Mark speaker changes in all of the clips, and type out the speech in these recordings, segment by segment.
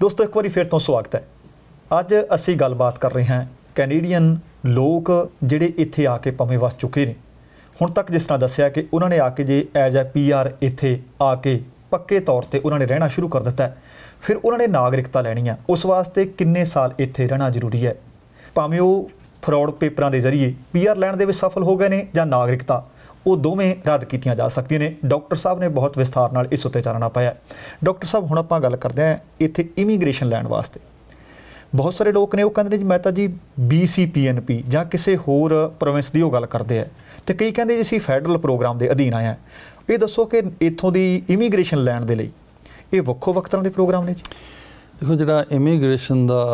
Speaker 1: ਦੋਸਤੋ ਇੱਕ ਵਾਰੀ ਫੇਰ ਤੋਂ ਸਵਾਗਤ ਹੈ ਅੱਜ ਅਸੀਂ ਗੱਲਬਾਤ ਕਰ ਰਹੇ ਹਾਂ ਕੈਨੇਡੀਅਨ ਲੋਕ ਜਿਹੜੇ ਇੱਥੇ ਆ ਕੇ ਪਵੇਂ ਵਸ ਚੁੱਕੇ ਨੇ ਹੁਣ ਤੱਕ ਜਿਸ ਤਰ੍ਹਾਂ ਦੱਸਿਆ ਕਿ ਉਹਨਾਂ ਨੇ ਆ ਕੇ ਜੇ ਐਜ ਐ ਪੀਆਰ ਇੱਥੇ ਆ ਕੇ ਪੱਕੇ ਤੌਰ ਤੇ ਉਹਨਾਂ ਨੇ ਰਹਿਣਾ ਸ਼ੁਰੂ ਕਰ ਦਿੱਤਾ ਫਿਰ ਉਹਨਾਂ ਨੇ ਨਾਗਰਿਕਤਾ ਲੈਣੀ ਆ ਉਸ ਵਾਸਤੇ ਕਿੰਨੇ ਸਾਲ ਇੱਥੇ ਰਹਿਣਾ ਜ਼ਰੂਰੀ ਹੈ ਭਾਵੇਂ ਉਹ ਫਰਾਡ ਪੇਪਰਾਂ ਦੇ ਜ਼ਰੀਏ ਪੀਆਰ ਲੈਣ ਦੇ ਵਿੱਚ ਸਫਲ ਹੋ ਗਏ ਨੇ ਜਾਂ ਨਾਗਰਿਕਤਾ ਉਹ ਦੋਵੇਂ ਰੱਦ ਕੀਤੀਆਂ ਜਾ ਸਕਦੀਆਂ ਨੇ ਡਾਕਟਰ ਸਾਹਿਬ ਨੇ ਬਹੁਤ ਵਿਸਥਾਰ ਨਾਲ ਇਸ ਉੱਤੇ ਚਾਨਣਾ ਪਾਇਆ ਡਾਕਟਰ ਸਾਹਿਬ ਹੁਣ ਆਪਾਂ ਗੱਲ ਕਰਦੇ ਹਾਂ ਇੱਥੇ ਇਮੀਗ੍ਰੇਸ਼ਨ ਲੈਣ ਵਾਸਤੇ ਬਹੁਤ ਸਾਰੇ ਲੋਕ ਨੇ ਉਹ ਕਹਿੰਦੇ ਨੇ ਜੀ ਮੈਂ ਤਾਂ ਜੀ BCPNP ਜਾਂ ਕਿਸੇ ਹੋਰ ਪ੍ਰੋਵਿੰਸ ਦੀ ਉਹ ਗੱਲ ਕਰਦੇ ਆ ਤੇ ਕਈ ਕਹਿੰਦੇ ਜੀ ਅਸੀਂ ਫੈਡਰਲ ਪ੍ਰੋਗਰਾਮ ਦੇ ਅਧੀਨ ਆਇਆ
Speaker 2: ਇਹ ਦੱਸੋ ਕਿ ਇੱਥੋਂ ਦੀ ਇਮੀਗ੍ਰੇਸ਼ਨ ਲੈਣ ਦੇ ਲਈ ਇਹ ਵੱਖੋ ਵੱਖ ਤਰ੍ਹਾਂ ਦੇ ਪ੍ਰੋਗਰਾਮ ਨੇ ਜੀ ਦੇਖੋ ਜਿਹੜਾ ਇਮੀਗ੍ਰੇਸ਼ਨ ਦਾ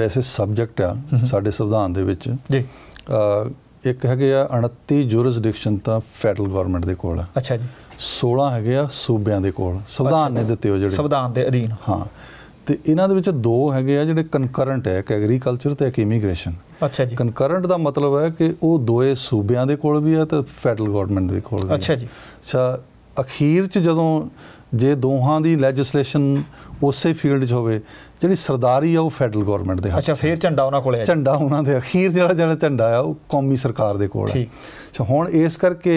Speaker 2: ਵੈਸੇ ਸਬਜੈਕਟ ਆ ਸਾਡੇ ਸੰਵਿਧਾਨ ਦੇ ਵਿੱਚ ਜੀ ਇੱਕ ਹੈਗੇ ਆ 29 ਜੁਰਿਸਡਿਕਸ਼ਨ ਤਾਂ ਫੈਡਰਲ ਗਵਰਨਮੈਂਟ ਦੇ ਕੋਲ ਆ ਅੱਛਾ ਜੀ 16 ਹੈਗੇ ਆ ਸੂਬਿਆਂ ਦੇ ਕੋਲ ਸੰਵਿਧਾਨ ਨੇ ਦਿੱਤੇ ਹੋ ਜਿਹੜੇ ਸੰਵਿਧਾਨ ਦੇ ਅਧੀਨ ਹਾਂ ਤੇ ਇਹਨਾਂ ਦੇ ਵਿੱਚ ਦੋ ਹੈਗੇ ਆ ਜਿਹੜੇ ਕਨਕਰੈਂਟ ਹੈ ਇੱਕ ਐਗਰੀਕਲਚਰ ਤੇ ਇਮੀਗ੍ਰੇਸ਼ਨ ਅੱਛਾ ਜੀ ਕਨਕਰੈਂਟ ਦਾ ਮਤਲਬ ਹੈ ਕਿ ਉਹ ਦੋਏ ਸੂਬਿਆਂ ਦੇ ਕੋਲ ਵੀ ਆ ਤੇ ਫੈਡਰਲ ਗਵਰਨਮੈਂਟ ਦੇ ਕੋਲ ਵੀ ਅੱਛਾ ਜੀ ਅੱਛਾ ਅਖੀਰ 'ਚ ਜਦੋਂ ਜੇ ਦੋਹਾਂ ਦੀ ਲੈਜਿਸਲੇਸ਼ਨ ਉਸੇ ਫੀਲਡ 'ਚ ਹੋਵੇ ਜਿਹੜੀ ਸਰਦਾਰੀ ਆ ਉਹ ਫੈਡਰਲ ਗਵਰਨਮੈਂਟ ਦੇ ਹੱਥ ਅੱਛਾ ਫੇਰ ਝੰਡਾ ਉਹਨਾਂ ਕੋਲੇ ਹੈ ਝੰਡਾ ਉਹਨਾਂ ਦੇ ਅਖੀਰ ਜਿਹੜਾ ਜਿਹੜਾ ਝੰਡਾ ਆ ਉਹ ਕੌਮੀ ਸਰਕਾਰ ਦੇ ਕੋਲ ਹੈ ਠੀਕ ਅੱਛਾ ਹੁਣ ਇਸ ਕਰਕੇ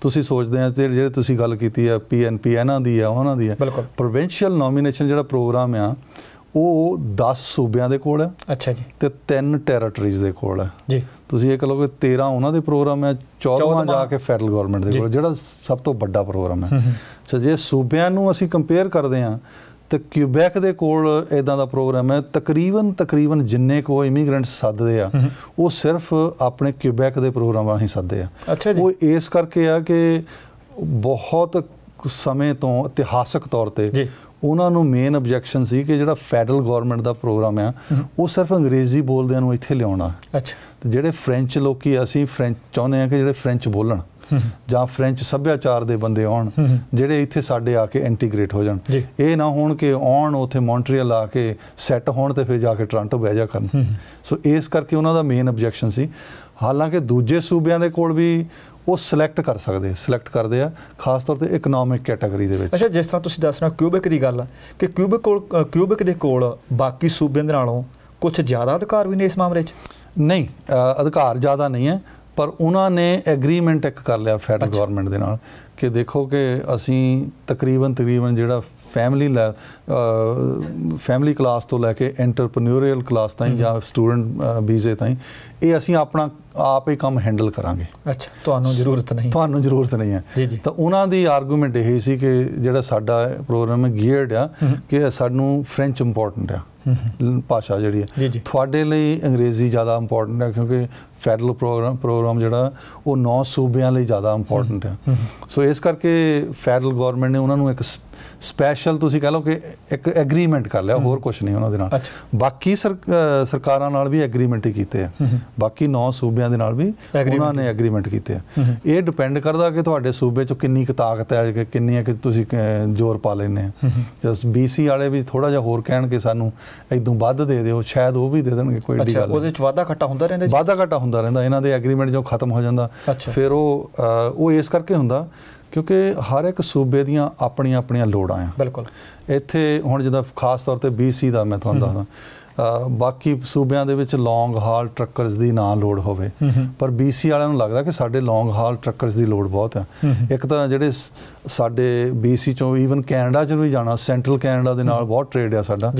Speaker 2: ਤੁਸੀਂ ਸੋਚਦੇ ਆ ਤੇ ਜਿਹੜੇ ਤੁਸੀਂ ਗੱਲ ਕੀਤੀ ਆ ਪੀਐਨਪੀ ਇਹਨਾਂ ਦੀ ਆ ਉਹਨਾਂ ਦੀ ਆ ਪ੍ਰੋਵਿੰਸ਼ੀਅਲ ਨੋਮੀਨੇਸ਼ਨ ਜਿਹੜਾ ਪ੍ਰੋਗਰਾਮ ਆ ਉਹ 10 ਸੂਬਿਆਂ ਦੇ ਕੋਲ ਹੈ ਅੱਛਾ ਜੀ ਤੇ ਤਿੰਨ ਟੈਰੀਟਰੀਜ਼ ਦੇ ਕੋਲ ਹੈ ਜੀ ਤੁਸੀਂ ਇਹ ਕਹ ਲੋਗੇ 13 ਉਹਨਾਂ ਦੇ ਪ੍ਰੋਗਰਾਮ ਹੈ 14 ਜਾ ਕੇ ਫੈਡਰਲ ਗਵਰਨਮੈਂਟ ਦੇ ਕੋਲ ਜਿਹੜਾ ਸਭ ਤੋਂ ਵੱਡਾ ਪ੍ਰੋਗਰਾਮ ਹੈ ਸੋ ਜੇ ਸੂਬਿਆਂ ਨੂੰ ਅਸੀਂ ਕੰਪੇਅਰ ਕਰਦੇ ਹਾਂ ਤੇ ਕਿਊਬੈਕ ਦੇ ਕੋਲ ਇਦਾਂ ਦਾ ਪ੍ਰੋਗਰਾਮ ਹੈ ਤਕਰੀਬਨ ਤਕਰੀਬਨ ਜਿੰਨੇ ਕੋ ਇਮੀਗ੍ਰੈਂਟਸ ਸੱਦਦੇ ਆ ਉਹ ਸਿਰਫ ਆਪਣੇ ਕਿਊਬੈਕ ਦੇ ਪ੍ਰੋਗਰਾਮਾਂ ਹੀ ਸੱਦਦੇ ਆ ਉਹ ਇਸ ਕਰਕੇ ਆ ਕਿ ਬਹੁਤ ਸਮੇਂ ਤੋਂ ਇਤਿਹਾਸਕ ਤੌਰ ਤੇ ਉਹਨਾਂ ਨੂੰ ਮੇਨ ਆਬਜੈਕਸ਼ਨ ਸੀ ਕਿ ਜਿਹੜਾ ਫੈਡਰਲ ਗਵਰਨਮੈਂਟ ਦਾ ਪ੍ਰੋਗਰਾਮ ਆ ਉਹ ਸਿਰਫ ਅੰਗਰੇਜ਼ੀ ਬੋਲਦਿਆਂ ਨੂੰ ਇੱਥੇ ਲਿਆਉਣਾ ਅੱਛਾ ਤੇ ਜਿਹੜੇ ਫ੍ਰੈਂਚ ਲੋਕੀ ਅਸੀਂ ਫ੍ਰੈਂਚ ਚਾਹੁੰਦੇ ਆ ਕਿ ਜਿਹੜੇ ਫ੍ਰੈਂਚ ਬੋਲਣ ਜਾਂ ਫ੍ਰੈਂਚ ਸੱਭਿਆਚਾਰ ਦੇ ਬੰਦੇ ਆਉਣ ਜਿਹੜੇ ਇੱਥੇ ਸਾਡੇ ਆ ਕੇ ਇੰਟੀਗ੍ਰੇਟ ਹੋ ਜਾਣ ਇਹ ਨਾ ਹੋਣ ਕਿ ਆਉਣ ਉਥੇ ਮੌਂਟਰੀਅਲ ਆ ਕੇ ਸੈੱਟ ਹੋਣ ਤੇ ਫਿਰ ਜਾ ਕੇ ਟ੍ਰਾਂਟੋ ਬਹਿ ਜਾ ਕਰਨ ਸੋ ਇਸ ਕਰਕੇ ਉਹਨਾਂ ਦਾ ਮੇਨ ਆਬਜੈਕਸ਼ਨ ਸੀ ਹਾਲਾਂਕਿ ਦੂਜੇ ਸੂਬਿਆਂ ਦੇ ਕੋਲ ਵੀ ਉਹ ਸਿਲੈਕਟ ਕਰ ਸਕਦੇ ਸਿਲੈਕਟ ਕਰਦੇ ਆ ਖਾਸ ਤੌਰ ਤੇ ਇਕਨੋਮਿਕ ਕੈਟਾਗਰੀ ਦੇ ਵਿੱਚ
Speaker 1: ਅੱਛਾ ਜਿਸ ਤਰ੍ਹਾਂ ਤੁਸੀਂ ਦੱਸਣਾ ਕਿਊਬਿਕ ਦੀ ਗੱਲ ਕਿ ਕਿਊਬਿਕ ਕੋਲ ਕਿਊਬਿਕ ਦੇ
Speaker 2: ਕੋਲ ਬਾਕੀ ਸੂਬਿਆਂ ਦੇ ਨਾਲੋਂ ਕੁਝ ਜ਼ਿਆਦਾ ਅਧਿਕਾਰ ਵੀ ਨੇ ਇਸ ਮਾਮਲੇ 'ਚ ਨਹੀਂ ਅਧਿਕਾਰ ਜ਼ਿਆਦਾ ਨਹੀਂ ਹੈ ਪਰ ਉਹਨਾਂ ਨੇ ਐਗਰੀਮੈਂਟ ਇੱਕ ਕਰ ਲਿਆ ਫੈਡਰਲ ਗਵਰਨਮੈਂਟ ਦੇ ਨਾਲ ਕਿ ਦੇਖੋ ਕਿ ਅਸੀਂ ਤਕਰੀਬਨ ਤਕਰੀਬਨ ਜਿਹੜਾ ਫੈਮਿਲੀ ਫੈਮਿਲੀ ਕਲਾਸ ਤੋਂ ਲੈ ਕੇ ਐਂਟਰਪ੍ਰੀਨਿਓਰੀਅਲ ਕਲਾਸ ਤਾਈਂ ਜਾਂ ਸਟੂਡੈਂਟ ਵੀਜ਼ੇ ਤਾਈਂ ਇਹ ਅਸੀਂ ਆਪਣਾ ਆਪ ਹੀ ਕੰਮ ਹੈਂਡਲ ਕਰਾਂਗੇ ਅੱਛਾ ਤੁਹਾਨੂੰ ਜ਼ਰੂਰਤ ਨਹੀਂ ਤੁਹਾਨੂੰ ਜ਼ਰੂਰਤ ਨਹੀਂ ਹੈ ਤਾਂ ਉਹਨਾਂ ਦੀ ਆਰਗੂਮੈਂਟ ਇਹ ਸੀ ਕਿ ਜਿਹੜਾ ਸਾਡਾ ਪ੍ਰੋਗਰਾਮ ਗੀਅਰਡ ਆ ਕਿ ਸਾਨੂੰ ਫ੍ਰੈਂਚ ਇੰਪੋਰਟੈਂਟ ਆ ਭਾਸ਼ਾ ਜਿਹੜੀ ਹੈ ਤੁਹਾਡੇ ਲਈ ਅੰਗਰੇਜ਼ੀ ਜ਼ਿਆਦਾ ਇੰਪੋਰਟੈਂਟ ਹੈ ਕਿਉਂਕਿ ਫੈਡਰਲ ਪ੍ਰੋਗਰਾਮ ਪ੍ਰੋਗਰਾਮ ਜਿਹੜਾ ਉਹ 9 ਸੂਬਿਆਂ ਲਈ ਜ਼ਿਆਦਾ ਇੰਪੋਰਟੈਂਟ ਹੈ ਸੋ ਇਸ ਕਰਕੇ ਫੈਡਰਲ ਗਵਰਨਮੈਂਟ ਨੇ ਉਹਨਾਂ ਨੂੰ ਇੱਕ ਸਪੈਸ਼ਲ ਤੁਸੀਂ ਕਹ ਲਓ ਕਿ ਇੱਕ ਐਗਰੀਮੈਂਟ ਕਰ ਲਿਆ ਹੋਰ ਕੁਝ ਨਹੀਂ ਉਹਨਾਂ ਦੇ ਨਾਲ ਬਾਕੀ ਸਰਕਾਰਾਂ ਨਾਲ ਵੀ ਐਗਰੀਮੈਂਟ ਹੀ ਕੀਤੇ ਆ ਬਾਕੀ 9 ਸੂਬਿਆਂ ਦੇ ਨਾਲ ਵੀ ਉਹਨਾਂ ਨੇ ਐਗਰੀਮੈਂਟ ਕੀਤੇ ਆ ਇਹ ਡਿਪੈਂਡ ਕਰਦਾ ਕਿ ਤੁਹਾਡੇ ਸੂਬੇ 'ਚ ਕਿੰਨੀ ਕੁ ਤਾਕਤ ਹੈ ਕਿ ਕਿੰਨੀ ਹੈ ਕਿ ਤੁਸੀਂ ਜ਼ੋਰ ਪਾ ਲੈਨੇ ਆ ਜਸ ਬੀਸੀ ਵਾਲੇ ਵੀ ਥੋੜਾ ਜਿਹਾ ਹੋਰ ਕਹਿਣ ਕਿ ਸਾਨੂੰ ਇਦੋਂ ਵੱਧ ਦੇ ਦਿਓ ਸ਼ਾਇਦ ਉਹ ਵੀ ਦੇ ਦੇਣਗੇ ਕੋਈ ਡੀਲ ਗੱਲ ਅੱਛਾ ਉਹਦੇ 'ਚ ਵਾਦਾ ਘਟਾ ਹੁੰਦਾ ਰਹਿੰਦਾ ਵਾਦਾ ਘਟਾ ਹੁੰਦਾ ਰਹਿੰਦਾ ਇਹਨਾਂ ਦੇ ਐਗਰੀਮੈਂਟ ਜਦੋਂ ਖਤਮ ਹੋ ਜਾਂਦਾ ਫਿਰ ਉਹ ਉਹ ਇਸ ਕਰਕੇ ਹੁੰਦਾ ਕਿਉਂਕਿ ਹਰ ਇੱਕ ਸੂਬੇ ਦੀਆਂ ਆਪਣੀਆਂ ਆਪਣੀਆਂ ਲੋੜਾਂ ਆ ਬਿਲਕੁਲ ਇੱਥੇ ਹੁਣ ਜਿਹਦਾ ਖਾਸ ਤੌਰ ਤੇ BC ਦਾ ਮੈਂ ਤੁਹਾਨੂੰ ਦੱਸਦਾ ਬਾਕੀ ਸੂਬਿਆਂ ਦੇ ਵਿੱਚ ਲੌਂਗ ਹਾਲ ਟਰੱਕਰਸ ਦੀ ਨਾ ਲੋਡ ਹੋਵੇ ਪਰ BC ਵਾਲਿਆਂ ਨੂੰ ਲੱਗਦਾ ਕਿ ਸਾਡੇ ਲੌਂਗ ਹਾਲ ਟਰੱਕਰਸ ਦੀ ਲੋਡ ਬਹੁਤ ਹੈ ਇੱਕ ਤਾਂ ਜਿਹੜੇ ਸਾਡੇ BC ਚੋਂ ਈਵਨ ਕੈਨੇਡਾ ਚ ਵੀ ਜਾਣਾ ਸੈਂਟਰਲ ਕੈਨੇਡਾ ਦੇ ਨਾਲ ਬਹੁਤ ਟ੍ਰੇਡ ਆ ਸਾਡਾ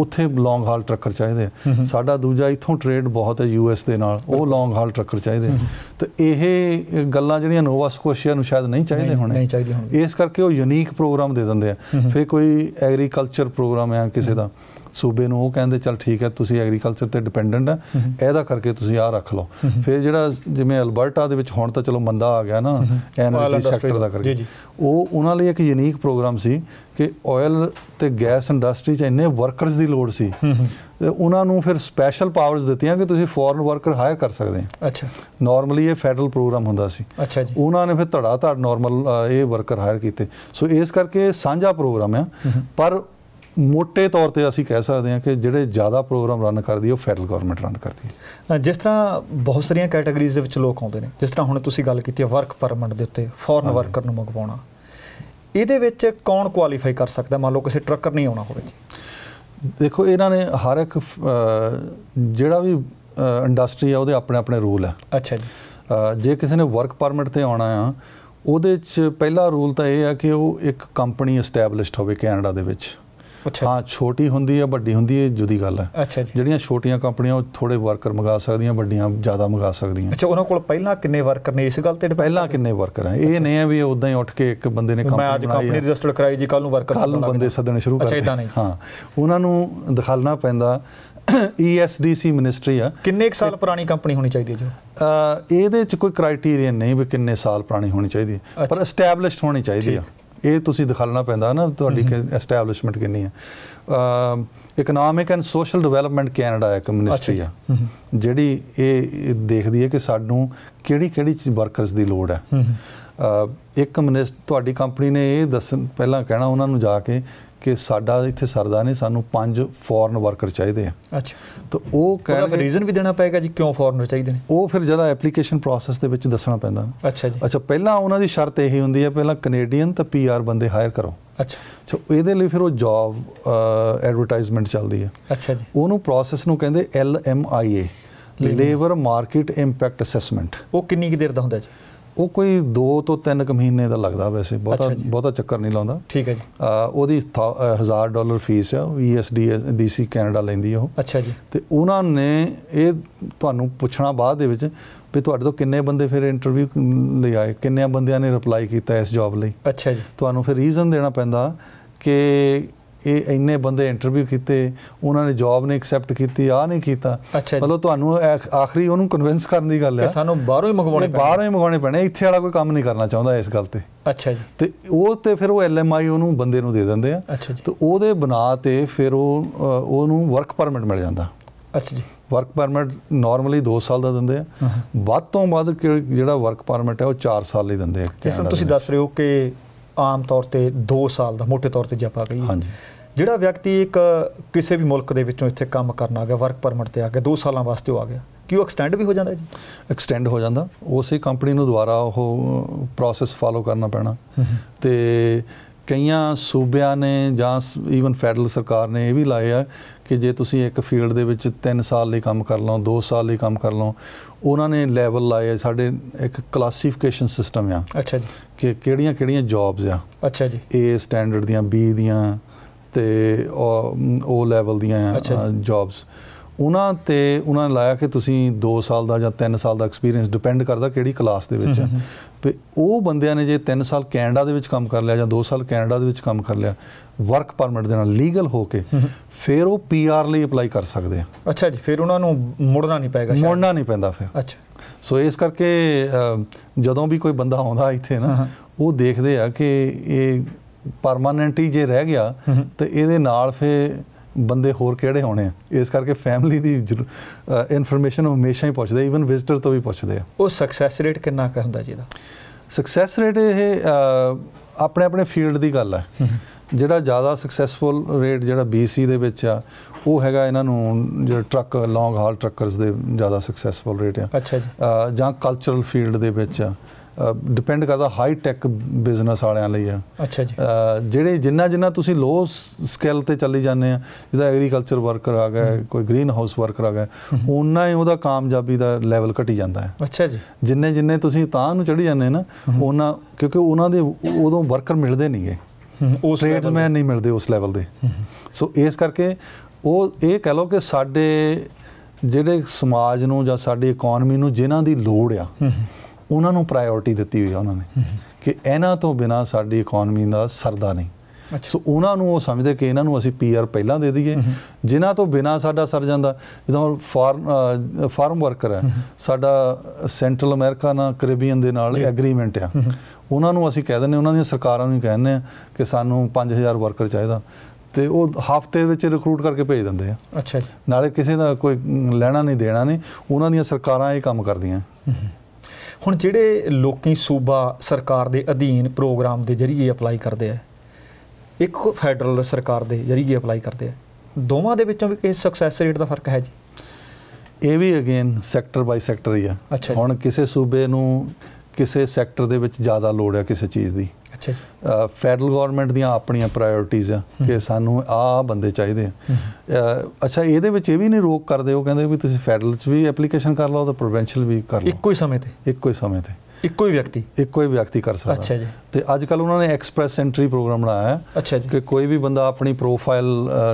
Speaker 2: ਉੱਥੇ ਲੌਂਗ ਹਾਲ ਟਰੱਕਰ ਚਾਹੀਦੇ ਆ ਸਾਡਾ ਦੂਜਾ ਇਥੋਂ ਟ੍ਰੇਡ ਬਹੁਤ ਹੈ ਯੂਐਸ ਦੇ ਨਾਲ ਉਹ ਲੌਂਗ ਹਾਲ ਟਰੱਕਰ ਚਾਹੀਦੇ ਤੇ ਇਹ ਗੱਲਾਂ ਜਿਹੜੀਆਂ ਨੋਵਾ ਸਕੋਸ਼ੀਆ ਨੂੰ ਸ਼ਾਇਦ ਨਹੀਂ ਚਾਹੀਦੇ ਹੋਣੇ ਨਹੀਂ ਚਾਹੀਦੇ ਹੋਣੇ ਇਸ ਕਰਕੇ ਉਹ ਯੂਨੀਕ ਪ੍ਰੋਗਰਾਮ ਦੇ ਦਿੰਦੇ ਆ ਫਿਰ ਕੋਈ ਐਗਰੀਕਲਚਰ ਪ੍ਰੋਗਰਾਮ ਆ ਕਿਸੇ ਦਾ ਸੂਬੇ ਨੂੰ ਉਹ ਕਹਿੰਦੇ ਚਲ ਠੀਕ ਹੈ ਤੁਸੀਂ ਐਗਰੀਕਲਚਰ ਤੇ ਡਿਪੈਂਡੈਂਟ ਆ ਇਹਦਾ ਕਰਕੇ ਤੁਸੀਂ ਆ ਰੱਖ ਲਓ ਫਿਰ ਜਿਹੜਾ ਜਿਵੇਂ ਅਲਬਰਟਾ ਦੇ ਵਿੱਚ ਹੁਣ ਤਾਂ ਚਲੋ ਮੰਦਾ ਆ ਗਿਆ ਨਾ ਐਨਰਜੀ ਸੈਕਟਰ ਦਾ ਕਰਕੇ ਉਹ ਉਹਨਾਂ ਲਈ ਇੱਕ ਯੂਨੀਕ ਪ੍ਰੋਗਰਾਮ ਸੀ ਕਿ ਆਇਲ ਤੇ ਗੈਸ ਇੰਡਸਟਰੀ 'ਚ ਇੰਨੇ ਵਰਕਰਸ ਦੀ ਲੋੜ ਸੀ ਉਹਨਾਂ ਨੂੰ ਫਿਰ ਸਪੈਸ਼ਲ ਪਾਵਰਸ ਦਿੱਤੀਆਂ ਕਿ ਤੁਸੀਂ ਫੋਰਨ ਵਰਕਰ ਹਾਇਰ ਕਰ ਸਕਦੇ ਹੋ ਅੱਛਾ ਨਾਰਮਲੀ ਇਹ ਫੈਡਰਲ ਪ੍ਰੋਗਰਾਮ ਹੁੰਦਾ ਸੀ ਅੱਛਾ ਜੀ ਉਹਨਾਂ ਨੇ ਫਿਰ ਧੜਾ ਧੜ ਨਾਰਮਲ ਇਹ ਵਰਕਰ ਹਾਇਰ ਕੀਤੇ ਸੋ ਇਸ ਕਰਕੇ ਸਾਂਝਾ ਪ੍ਰੋਗਰਾਮ ਆ ਪਰ ਮੋٹے ਤੌਰ ਤੇ ਅਸੀਂ ਕਹਿ ਸਕਦੇ ਹਾਂ ਕਿ ਜਿਹੜੇ ਜ਼ਿਆਦਾ ਪ੍ਰੋਗਰਾਮ ਰਨ ਕਰਦੀ ਉਹ ਫੈਡਰਲ ਗਵਰਨਮੈਂਟ ਰਨ ਕਰਦੀ
Speaker 1: ਹੈ ਜਿਸ ਤਰ੍ਹਾਂ ਬਹੁਤ ਸਾਰੀਆਂ ਕੈਟਾਗਰੀਜ਼ ਦੇ ਵਿੱਚ ਲੋਕ ਆਉਂਦੇ ਨੇ ਜਿਸ ਤਰ੍ਹਾਂ ਹੁਣ ਤੁਸੀਂ ਗੱਲ ਕੀਤੀ ਹੈ ਵਰਕ ਪਰਮਿਟ ਦੇ ਉੱਤੇ ਫੋਰਨ ਵਰਕਰ ਨੂੰ ਮੰਗਵਾਉਣਾ ਇਹਦੇ ਵਿੱਚ ਕੌਣ ਕੁਆਲੀਫਾਈ ਕਰ ਸਕਦਾ ਮੰਨ ਲਓ ਕਿਸੇ ਟਰੱਕਰ ਨਹੀਂ ਆਉਣਾ ਹੋਵੇ ਜੀ
Speaker 2: ਦੇਖੋ ਇਹਨਾਂ ਨੇ ਹਰ ਇੱਕ ਜਿਹੜਾ ਵੀ ਇੰਡਸਟਰੀ ਆ ਉਹਦੇ ਆਪਣੇ ਆਪਣੇ ਰੂਲ ਆ ਅੱਛਾ ਜੀ ਜੇ ਕਿਸੇ ਨੇ ਵਰਕ ਪਰਮਿਟ ਤੇ ਆਉਣਾ ਆ ਉਹਦੇ ਵਿੱਚ ਪਹਿਲਾ ਰੂਲ ਤਾਂ ਇਹ ਆ ਕਿ ਉਹ ਇੱਕ ਕੰਪਨੀ ਐਸਟੈਬਲਿਸ਼ਡ ਹੋਵੇ ਕੈਨੇਡਾ ਦੇ ਵਿੱਚ ਹਾਂ ਛੋਟੀ ਹੁੰਦੀ ਹੈ ਵੱਡੀ ਹੁੰਦੀ ਹੈ ਜੁਦੀ ਗੱਲ ਹੈ ਅੱਛਾ ਜੀ ਜਿਹੜੀਆਂ ਛੋਟੀਆਂ ਕੰਪਨੀਆਂ ਉਹ ਥੋੜੇ ਵਰਕਰ ਮੰਗਾ ਸਕਦੀਆਂ ਵੱਡੀਆਂ ਜ਼ਿਆਦਾ ਮੰਗਾ ਸਕਦੀਆਂ ਅੱਛਾ ਉਹਨਾਂ ਕੋਲ ਪਹਿਲਾਂ ਕਿੰਨੇ ਵਰਕਰ ਨੇ ਇਸ ਗੱਲ ਤੇ ਪਹਿਲਾਂ ਕਿੰਨੇ ਵਰਕਰ ਹੈ ਇਹ ਨਹੀਂ ਹੈ ਵੀ ਉਦਾਂ ਹੀ ਉੱਠ ਕੇ ਇੱਕ ਬੰਦੇ ਨੇ ਕੰਪਨੀ ਮੈਂ ਅੱਜ ਕੰਪਨੀ ਰਜਿਸਟਰ ਕਰਾਈ ਜੀ ਕੱਲ ਨੂੰ ਵਰਕਰ ਕੱਲ ਨੂੰ ਬੰਦੇ ਸੱਦਣੇ ਸ਼ੁਰੂ ਕਰ ਅੱਛਾ ਇਦਾਂ ਨਹੀਂ ਹਾਂ ਉਹਨਾਂ ਨੂੰ ਦਿਖਾਲਣਾ ਪੈਂਦਾ ESDC ਮਿਨਿਸਟਰੀ ਆ ਕਿੰਨੇ ਸਾਲ ਪੁਰਾਣੀ ਕੰਪਨੀ ਹੋਣੀ ਚਾਹੀਦੀ ਹੈ ਜੀ ਇਹਦੇ ਚ ਕੋਈ ਕ੍ਰਾਈਟੇਰੀਆ ਨਹੀਂ ਵੀ ਕਿੰਨੇ ਸਾਲ ਪੁਰਾਣੀ ਹੋਣੀ ਚਾਹੀਦੀ ਪਰ ਐਸਟੈਬਲਿਸ਼ਡ ਹੋਣੀ ਚਾਹੀਦੀ ਆ ਇਹ ਤੁਸੀਂ ਦਿਖਾਲਣਾ ਪੈਂਦਾ ਨਾ ਤੁਹਾਡੀ ਐਸਟੈਬਲਿਸ਼ਮੈਂਟ ਕਿੰਨੀ ਹੈ economic and social development Canada ਇੱਕ ਮਿਨਿਸਟਰੀ ਆ ਜਿਹੜੀ ਇਹ ਦੇਖਦੀ ਹੈ ਕਿ ਸਾਨੂੰ ਕਿਹੜੀ ਕਿਹੜੀ ਚੀਜ਼ ਵਰਕਰਸ ਦੀ ਲੋੜ ਹੈ ਇੱਕ ਮਿਨਿਸਟਰ ਤੁਹਾਡੀ ਕੰਪਨੀ ਨੇ ਇਹ ਦੱਸਣ ਪਹਿਲਾਂ ਕਹਿਣਾ ਉਹਨਾਂ ਨੂੰ ਜਾ ਕੇ ਕਿ ਸਾਡਾ ਇੱਥੇ ਸਰਦਾ ਨੇ ਸਾਨੂੰ ਪੰਜ ਫੋਰਨ ਵਰਕਰ ਚਾਹੀਦੇ ਆ ਅੱਛਾ ਤਾਂ ਉਹ ਕਹਿੰਦੇ ਫਿਰ ਰੀਜ਼ਨ ਵੀ ਦੇਣਾ ਪਏਗਾ ਜੀ ਕਿਉਂ ਫੋਰਨਰ ਚਾਹੀਦੇ ਨੇ ਉਹ ਫਿਰ ਜਿਹੜਾ ਐਪਲੀਕੇਸ਼ਨ ਪ੍ਰੋਸੈਸ ਦੇ ਵਿੱਚ ਦੱਸਣਾ ਪੈਂਦਾ ਅੱਛਾ ਜੀ ਅੱਛਾ ਪਹਿਲਾਂ ਉਹਨਾਂ ਦੀ ਸ਼ਰਤ ਇਹ ਹੁੰਦੀ ਹੈ ਪਹਿਲਾਂ ਕੈਨੇਡੀਅਨ ਤਾਂ ਪੀਆਰ ਬੰਦੇ ਹਾਇਰ ਕਰੋ ਅੱਛਾ ਸੋ ਇਹਦੇ ਲਈ ਫਿਰ ਉਹ ਜੌਬ ਐਡਵਰਟਾਈਜ਼ਮੈਂਟ ਚੱਲਦੀ ਹੈ ਅੱਛਾ ਜੀ ਉਹਨੂੰ ਪ੍ਰੋਸੈਸ ਨੂੰ ਕਹਿੰਦੇ L M I A labour market impact assessment ਉਹ ਕਿੰਨੀ ਕਿ ਦੇਰ ਦਾ ਹੁੰਦਾ ਜੀ ਉਹ ਕੋਈ 2 ਤੋਂ 3 ਕੁ ਮਹੀਨੇ ਦਾ ਲੱਗਦਾ ਵੈਸੇ ਬਹੁਤਾ ਬਹੁਤਾ ਚੱਕਰ ਨਹੀਂ ਲਾਉਂਦਾ ਠੀਕ ਹੈ ਜੀ ਉਹਦੀ 1000 ਡਾਲਰ ਫੀਸ ਆ ਯੂਐਸਡੀ ਡੀਸੀ ਕੈਨੇਡਾ ਲੈਂਦੀ ਉਹ ਅੱਛਾ ਜੀ ਤੇ ਉਹਨਾਂ ਨੇ ਇਹ ਤੁਹਾਨੂੰ ਪੁੱਛਣਾ ਬਾਅਦ ਦੇ ਵਿੱਚ ਵੀ ਤੁਹਾਡੇ ਤੋਂ ਕਿੰਨੇ ਬੰਦੇ ਫਿਰ ਇੰਟਰਵਿਊ ਲਈ ਆਏ ਕਿੰਨੇ ਬੰਦਿਆਂ ਨੇ ਰਿਪਲਾਈ ਕੀਤਾ ਇਸ ਜੌਬ ਲਈ ਅੱਛਾ ਜੀ ਤੁਹਾਨੂੰ ਫਿਰ ਰੀਜ਼ਨ ਦੇਣਾ ਪੈਂਦਾ ਕਿ ਇਹ ਇੰਨੇ ਬੰਦੇ ਇੰਟਰਵਿਊ ਕੀਤੇ ਉਹਨਾਂ ਨੇ ਜੌਬ ਨੇ ਐਕਸੈਪਟ ਕੀਤੀ ਆ ਨਹੀਂ ਕੀਤਾ ਮਤਲਬ ਤੁਹਾਨੂੰ ਆਖਰੀ ਉਹਨੂੰ ਕਨਵਿੰਸ ਕਰਨ ਦੀ ਗੱਲ ਹੈ ਕਿ ਸਾਨੂੰ ਬਾਹਰੋਂ ਹੀ ਮੰਗਵਾਉਣੇ ਪੈਣੇ ਬਾਹਰੋਂ ਹੀ ਮੰਗਵਾਉਣੇ ਪੈਣੇ ਇੱਥੇ ਵਾਲਾ ਕੋਈ ਕੰਮ ਨਹੀਂ ਕਰਨਾ ਚਾਹੁੰਦਾ ਇਸ ਗੱਲ ਤੇ ਅੱਛਾ ਜੀ ਤੇ ਉਹ ਤੇ ਫਿਰ ਉਹ ਐਲਐਮਆਈ ਉਹਨੂੰ ਬੰਦੇ ਨੂੰ ਦੇ ਦਿੰਦੇ ਆ ਤੇ ਉਹਦੇ ਬਣਾ ਤੇ ਫਿਰ ਉਹ ਉਹਨੂੰ ਵਰਕ ਪਰਮਿਟ ਮਿਲ ਜਾਂਦਾ ਅੱਛਾ ਜੀ ਵਰਕ ਪਰਮਿਟ ਨਾਰਮਲੀ 2 ਸਾਲ ਦਾ ਦਿੰਦੇ ਆ ਵੱਧ ਤੋਂ ਵੱਧ ਜਿਹੜਾ ਵਰਕ ਪਰਮਿਟ ਹੈ ਉਹ 4 ਸਾਲ ਲਈ ਦਿੰਦੇ ਆ ਜਿਸ ਨੂੰ ਤੁਸੀਂ
Speaker 1: ਦੱਸ ਰਹੇ ਹੋ ਕਿ ਆਮ ਤੌਰ ਤੇ 2 ਸਾਲ ਦਾ ਮੋٹے ਤੌਰ ਤੇ ਜਪਾ ਗਈ ਹਾਂਜੀ ਜਿਹੜਾ ਵਿਅਕਤੀ ਇੱਕ ਕਿਸੇ ਵੀ ਮੁਲਕ ਦੇ ਵਿੱਚੋਂ ਇੱਥੇ ਕੰਮ ਕਰਨ ਆ ਗਿਆ ਵਰਕ ਪਰਮਿਟ ਤੇ ਆ ਗਿਆ 2 ਸਾਲਾਂ ਵਾਸਤੇ ਉਹ ਆ ਗਿਆ
Speaker 2: ਕਿ ਉਹ ਐਕਸਟੈਂਡ ਵੀ ਹੋ ਜਾਂਦਾ ਜੀ ਐਕਸਟੈਂਡ ਹੋ ਜਾਂਦਾ ਉਸੇ ਕੰਪਨੀ ਨੂੰ ਦੁਬਾਰਾ ਉਹ ਪ੍ਰੋਸੈਸ ਫਾਲੋ ਕਰਨਾ ਪੈਣਾ ਤੇ ਕਈਆਂ ਸੂਬਿਆਂ ਨੇ ਜਾਂ ਈਵਨ ਫੈਡਰਲ ਸਰਕਾਰ ਨੇ ਇਹ ਵੀ ਲਾਇਆ ਕਿ ਜੇ ਤੁਸੀਂ ਇੱਕ ਫੀਲਡ ਦੇ ਵਿੱਚ 3 ਸਾਲ ਲਈ ਕੰਮ ਕਰ ਲਓ 2 ਸਾਲ ਲਈ ਕੰਮ ਕਰ ਲਓ ਉਹਨਾਂ ਨੇ ਲੈਵਲ ਲਾਏ ਸਾਡੇ ਇੱਕ ਕਲਾਸੀਫਿਕੇਸ਼ਨ ਸਿਸਟਮ ਆ ਅੱਛਾ ਜੀ ਕਿ ਕਿਹੜੀਆਂ ਕਿਹੜੀਆਂ ਜੌਬਸ ਆ ਅੱਛਾ ਜੀ ਏ ਸਟੈਂਡਰਡ ਦੀਆਂ ਬੀ ਦੀਆਂ ਤੇ ਉਹ ਲੈਵਲ ਦੀਆਂ ਜੌਬਸ ਉਹਨਾਂ ਤੇ ਉਹਨਾਂ ਨੇ ਲਾਇਆ ਕਿ ਤੁਸੀਂ 2 ਸਾਲ ਦਾ ਜਾਂ 3 ਸਾਲ ਦਾ ਐਕਸਪੀਰੀਅੰਸ ਡਿਪੈਂਡ ਕਰਦਾ ਕਿਹੜੀ ਕਲਾਸ ਦੇ ਵਿੱਚ ਤੇ ਉਹ ਬੰਦਿਆਂ ਨੇ ਜੇ 3 ਸਾਲ ਕੈਨੇਡਾ ਦੇ ਵਿੱਚ ਕੰਮ ਕਰ ਲਿਆ ਜਾਂ 2 ਸਾਲ ਕੈਨੇਡਾ ਦੇ ਵਿੱਚ ਕੰਮ ਕਰ ਲਿਆ ਵਰਕ ਪਰਮਿਟ ਦੇ ਨਾਲ ਲੀਗਲ ਹੋ ਕੇ ਫਿਰ ਉਹ ਪੀਆਰ ਲਈ ਅਪਲਾਈ ਕਰ ਸਕਦੇ ਆ ਅੱਛਾ ਜੀ ਫਿਰ ਉਹਨਾਂ ਨੂੰ ਮੁੜਨਾ ਨਹੀਂ ਪੈਗਾ ਸ਼ਾਇਦ ਮੁੜਨਾ ਨਹੀਂ ਪੈਂਦਾ ਫਿਰ ਅੱਛਾ ਸੋ ਇਸ ਕਰਕੇ ਜਦੋਂ ਵੀ ਕੋਈ ਬੰਦਾ ਆਉਂਦਾ ਇੱਥੇ ਨਾ ਉਹ ਦੇਖਦੇ ਆ ਕਿ ਇਹ ਪਰਮਾਨੈਂਟ ਹੀ ਜੇ ਰਹਿ ਗਿਆ ਤੇ ਇਹਦੇ ਨਾਲ ਫਿਰ ਬੰਦੇ ਹੋਰ ਕਿਹੜੇ ਹੋਣੇ ਆ ਇਸ ਕਰਕੇ ਫੈਮਿਲੀ ਦੀ ਇਨਫੋਰਮੇਸ਼ਨ ਹਮੇਸ਼ਾ ਹੀ ਪੁੱਛਦੇ ਇਵਨ ਵਿਜ਼ਟਰ ਤੋਂ ਵੀ ਪੁੱਛਦੇ ਆ ਉਹ ਸਕਸੈਸ ਰੇਟ ਕਿੰਨਾ ਕੁ ਹੁੰਦਾ ਜੀ ਦਾ ਸਕਸੈਸ ਰੇਟ ਇਹ ਆਪਣੇ ਆਪਣੇ ਫੀਲਡ ਦੀ ਗੱਲ ਹੈ ਜਿਹੜਾ ਜ਼ਿਆਦਾ ਸਕਸੈਸਫੁਲ ਰੇਟ ਜਿਹੜਾ BC ਦੇ ਵਿੱਚ ਆ ਉਹ ਹੈਗਾ ਇਹਨਾਂ ਨੂੰ ਜਿਹੜਾ ਟਰੱਕ ਲੌਂਗ ਹਾਲ ਟਰੱਕਰਸ ਦੇ ਜ਼ਿਆਦਾ ਸਕਸੈਸਫੁਲ ਰੇਟ ਆ ਅੱਛਾ ਜੀ ਜਾਂ ਕਲਚਰਲ ਫੀਲਡ ਦੇ ਵਿੱਚ ਆ ਡਿਪੈਂਡ ਕਰਦਾ ਹਾਈ ਟੈਕ ਬਿਜ਼ਨਸ ਵਾਲਿਆਂ ਲਈ ਆ ਅੱਛਾ ਜੀ ਜਿਹੜੇ ਜਿੰਨਾ ਜਿੰਨਾ ਤੁਸੀਂ ਲੋ ਸਕੇਲ ਤੇ ਚੱਲੀ ਜਾਂਦੇ ਆ ਜਿਹਦਾ ਐਗਰੀਕਲਚਰ ਵਰਕਰ ਆ ਗਿਆ ਕੋਈ ਗ੍ਰੀਨ ਹਾਊਸ ਵਰਕਰ ਆ ਗਿਆ ਉਹਨਾਂ ਹੀ ਉਹਦਾ ਕਾਮਯਾਬੀ ਦਾ ਲੈਵਲ ਘਟੀ ਜਾਂਦਾ ਹੈ ਅੱਛਾ ਜੀ ਜਿੰਨੇ ਜਿੰਨੇ ਤੁਸੀਂ ਤਾਂ ਨੂੰ ਚੜੀ ਜਾਂਦੇ ਨਾ ਉਹਨਾਂ ਕਿਉਂਕਿ ਉਹਨਾਂ ਦੇ ਉਦੋਂ ਵਰਕਰ ਮਿਲਦੇ ਨਹੀਂਗੇ ਉਸ ਮੈਂ ਨਹੀਂ ਮਿਲਦੇ ਉਸ ਲੈਵਲ ਦੇ ਸੋ ਇਸ ਕਰਕੇ ਉਹ ਇਹ ਕਹ ਲਓ ਕਿ ਸਾਡੇ ਜਿਹੜੇ ਸਮਾਜ ਨੂੰ ਜਾਂ ਸਾਡੀ ਇਕਨੋਮੀ ਨੂੰ ਜਿਨ੍ਹਾਂ ਦੀ ਲੋੜ ਆ ਉਹਨਾਂ ਨੂੰ ਪ੍ਰਾਇੋਰਟੀ ਦਿੱਤੀ ਹੋਈ ਹੈ ਉਹਨਾਂ ਨੇ ਕਿ ਇਹਨਾਂ ਤੋਂ ਬਿਨਾ ਸਾਡੀ ਇਕਨੋਮੀ ਦਾ ਸਰਦਾ ਨਹੀਂ ਸੋ ਉਹਨਾਂ ਨੂੰ ਉਹ ਸਮਝਦੇ ਕਿ ਇਹਨਾਂ ਨੂੰ ਅਸੀਂ ਪੀਆਰ ਪਹਿਲਾਂ ਦੇ ਦਈਏ ਜਿਨ੍ਹਾਂ ਤੋਂ ਬਿਨਾ ਸਾਡਾ ਸਰ ਜਾਂਦਾ ਜਿਦਾਂ ਫਾਰਮ ਫਾਰਮ ਵਰਕਰ ਹੈ ਸਾਡਾ ਸੈਂਟਰਲ ਅਮਰੀਕਾ ਨਾਲ ਕੈਰੀਬੀਅਨ ਦੇ ਨਾਲ ਐਗਰੀਮੈਂਟ ਆ ਉਹਨਾਂ ਨੂੰ ਅਸੀਂ ਕਹਿ ਦਿੰਨੇ ਉਹਨਾਂ ਦੀਆਂ ਸਰਕਾਰਾਂ ਨੂੰ ਕਹਿੰਦੇ ਆ ਕਿ ਸਾਨੂੰ 5000 ਵਰਕਰ ਚਾਹੀਦਾ ਤੇ ਉਹ ਹਫਤੇ ਵਿੱਚ ਰਿਕਰੂਟ ਕਰਕੇ ਭੇਜ ਦਿੰਦੇ ਆ ਅੱਛਾ ਜੀ ਨਾਲੇ ਕਿਸੇ ਦਾ ਕੋਈ ਲੈਣਾ ਨਹੀਂ ਦੇਣਾ ਨਹੀਂ ਉਹਨਾਂ ਦੀਆਂ ਸਰਕਾਰਾਂ ਇਹ ਕੰਮ ਕਰਦੀਆਂ ਹੁਣ ਜਿਹੜੇ ਲੋਕੀ ਸੂਬਾ ਸਰਕਾਰ ਦੇ ਅਧੀਨ ਪ੍ਰੋਗਰਾਮ ਦੇ ਜ਼ਰੀਏ
Speaker 1: ਅਪਲਾਈ ਕਰਦੇ ਆ ਇੱਕ ਫੈਡਰਲ ਸਰਕਾਰ ਦੇ ਜ਼ਰੀਏ ਅਪਲਾਈ ਕਰਦੇ ਆ ਦੋਵਾਂ ਦੇ
Speaker 2: ਵਿੱਚੋਂ ਵੀ ਕਿਸ ਸਕਸੈਸ ਰੇਟ ਦਾ ਫਰਕ ਹੈ ਜੀ ਇਹ ਵੀ ਅਗੇਨ ਸੈਕਟਰ ਬਾਈ ਸੈਕਟਰ ਹੀ ਆ ਹੁਣ ਕਿਸੇ ਸੂਬੇ ਨੂੰ ਕਿਸੇ ਸੈਕਟਰ ਦੇ ਵਿੱਚ ਜ਼ਿਆਦਾ ਲੋੜ ਹੈ ਕਿਸੇ ਚੀਜ਼ ਦੀ ਅੱਛਾ ਜੀ ਫੈਡਰਲ ਗਵਰਨਮੈਂਟ ਦੀਆਂ ਆਪਣੀਆਂ ਪ੍ਰਾਇੋਰਟੀਜ਼ ਆ ਕਿ ਸਾਨੂੰ ਆ ਬੰਦੇ ਚਾਹੀਦੇ ਆ ਅੱਛਾ ਇਹਦੇ ਵਿੱਚ ਇਹ ਵੀ ਨਹੀਂ ਰੋਕ ਕਰਦੇ ਉਹ ਕਹਿੰਦੇ ਵੀ ਤੁਸੀਂ ਫੈਡਰਲ 'ਚ ਵੀ ਐਪਲੀਕੇਸ਼ਨ ਕਰ ਲਓ ਤਾਂ ਪ੍ਰੋਵਿੰਸ਼ੀਅਲ ਵੀ ਕਰ ਲਓ ਇੱਕੋ ਹੀ ਸਮੇਂ ਤੇ ਇੱਕੋ ਹੀ ਸਮੇਂ ਤੇ ਇੱਕੋ ਹੀ ਵਿਅਕਤੀ ਇੱਕੋ ਹੀ ਵਿਅਕਤੀ ਕਰ ਸਕਦਾ ਅੱਛਾ ਜੀ ਤੇ ਅੱਜ ਕੱਲ ਉਹਨਾਂ ਨੇ ਐਕਸਪ੍ਰੈਸ ਐਂਟਰੀ ਪ੍ਰੋਗਰਾਮ ਬਣਾਇਆ ਹੈ ਅੱਛਾ ਜੀ ਕਿ ਕੋਈ ਵੀ ਬੰਦਾ ਆਪਣੀ ਪ੍ਰੋਫਾਈਲ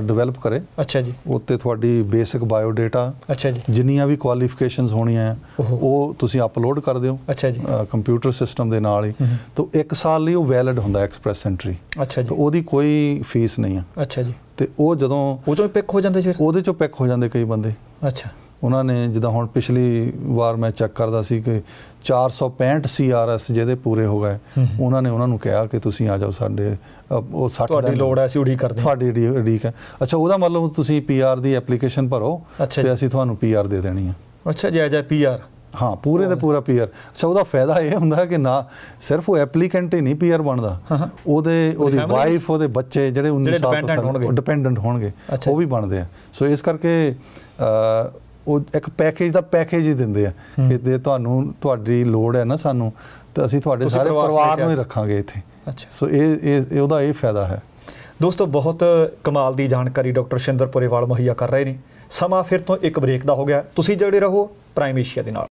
Speaker 2: ਡਿਵੈਲਪ ਕਰੇ ਅੱਛਾ ਜੀ ਉੱਤੇ ਤੁਹਾਡੀ ਬੇਸਿਕ ਬਾਇਓ ਡਾਟਾ ਅੱਛਾ ਜੀ ਜਿੰਨੀਆਂ ਵੀ ਕੁਆਲੀਫਿਕੇਸ਼ਨਸ ਹੋਣੀਆਂ ਉਹ ਤੁਸੀਂ ਅਪਲੋਡ ਕਰ ਦਿਓ ਅੱਛਾ ਜੀ ਕੰਪਿਊਟਰ ਸਿਸਟਮ ਦੇ ਨਾਲ ਹੀ ਤੋਂ ਇੱਕ ਸਾਲ ਲਈ ਉਹ ਵੈਲਿਡ ਹੁੰਦਾ ਐਕਸਪ੍ਰੈਸ ਐਂਟਰੀ ਅੱਛਾ ਜੀ ਉਹਦੀ ਕੋਈ ਫੀਸ ਨਹੀਂ ਆ ਅੱਛਾ ਜੀ ਤੇ ਉਹ ਜਦੋਂ ਉਹ ਚੋਂ ਪਿਕ ਹੋ ਜਾਂਦੇ ਫਿਰ ਉਹਦੇ ਚੋਂ ਪਿਕ ਹੋ ਜਾਂਦੇ ਕਈ ਬੰਦੇ ਅੱਛਾ ਉਹਨਾਂ ਨੇ ਜਿੱਦਾਂ ਹੁਣ ਪਿਛਲੀ ਵਾਰ ਮੈਂ ਚੈੱਕ ਕਰਦਾ ਸੀ ਕਿ 465 ਸੀਆਰਐਸ ਜਿਹਦੇ ਪੂਰੇ ਹੋ ਗਏ ਉਹਨਾਂ ਨੇ ਉਹਨਾਂ ਨੂੰ ਕਿਹਾ ਕਿ ਤੁਸੀਂ ਆ ਜਾਓ ਸਾਡੇ ਉਹ 60 ਤੁਹਾਡੀ ਲੋੜ ਐ ਅਸੀਂ ਉਡੀਕ ਕਰਦੇ ਤੁਹਾਡੀ ਉਡੀਕ ਹੈ ਅੱਛਾ ਉਹਦਾ ਮਤਲਬ ਤੁਸੀਂ ਪੀਆਰ ਦੀ ਐਪਲੀਕੇਸ਼ਨ ਭਰੋ ਤੇ ਅਸੀਂ ਤੁਹਾਨੂੰ ਪੀਆਰ ਦੇ ਦੇਣੀ ਹੈ ਅੱਛਾ ਜੈ ਜੈ ਪੀਆਰ ਹਾਂ ਪੂਰੇ ਦਾ ਪੂਰਾ ਪੀਆਰ ਅੱਛਾ ਉਹਦਾ ਫਾਇਦਾ ਇਹ ਹੁੰਦਾ ਕਿ ਨਾ ਸਿਰਫ ਉਹ ਐਪਲੀਕੈਂਟ ਹੀ ਨਹੀਂ ਪੀਆਰ ਬਣਦਾ ਉਹਦੇ ਉਹਦੀ ਵਾਈਫ ਉਹਦੇ ਬੱਚੇ ਜਿਹੜੇ 19 ਸਾਲ ਤੋਂ ਡਿਪੈਂਡੈਂਟ ਹੋਣਗੇ ਉਹ ਵੀ ਬਣਦੇ ਆ ਸੋ ਇਸ ਕਰਕੇ ਉਹ ਇੱਕ ਪੈਕੇਜ ਦਾ ਪੈਕੇਜ ਹੀ ਦਿੰਦੇ ਆ ਕਿ ਜੇ ਤੁਹਾਨੂੰ ਤੁਹਾਡੀ ਲੋੜ ਹੈ ਨਾ ਸਾਨੂੰ ਤਾਂ ਅਸੀਂ ਤੁਹਾਡੇ ਸਾਰੇ ਪਰਿਵਾਰ ਨੂੰ ਹੀ ਰੱਖਾਂਗੇ ਇੱਥੇ ਅੱਛਾ ਸੋ ਇਹ ਇਹ ਉਹਦਾ ਇਹ ਫਾਇਦਾ ਹੈ ਦੋਸਤੋ ਬਹੁਤ ਕਮਾਲ ਦੀ ਜਾਣਕਾਰੀ ਡਾਕਟਰ ਸ਼ਿੰਦਰਪੁਰੇਵਾਲ
Speaker 1: ਪੁਰੇਵਾਲ ਕਰ ਰਹੇ ਨੇ ਸਮਾਂ ਫਿਰ ਤੋਂ ਇੱਕ ਬ੍ਰੇਕ ਦਾ ਹੋ ਗਿਆ ਤੁਸੀਂ ਜਿਹੜੇ ਰਹੋ ਪ੍ਰਾਈਮ ਏਸ਼ੀਆ ਦੇ ਨਾਲ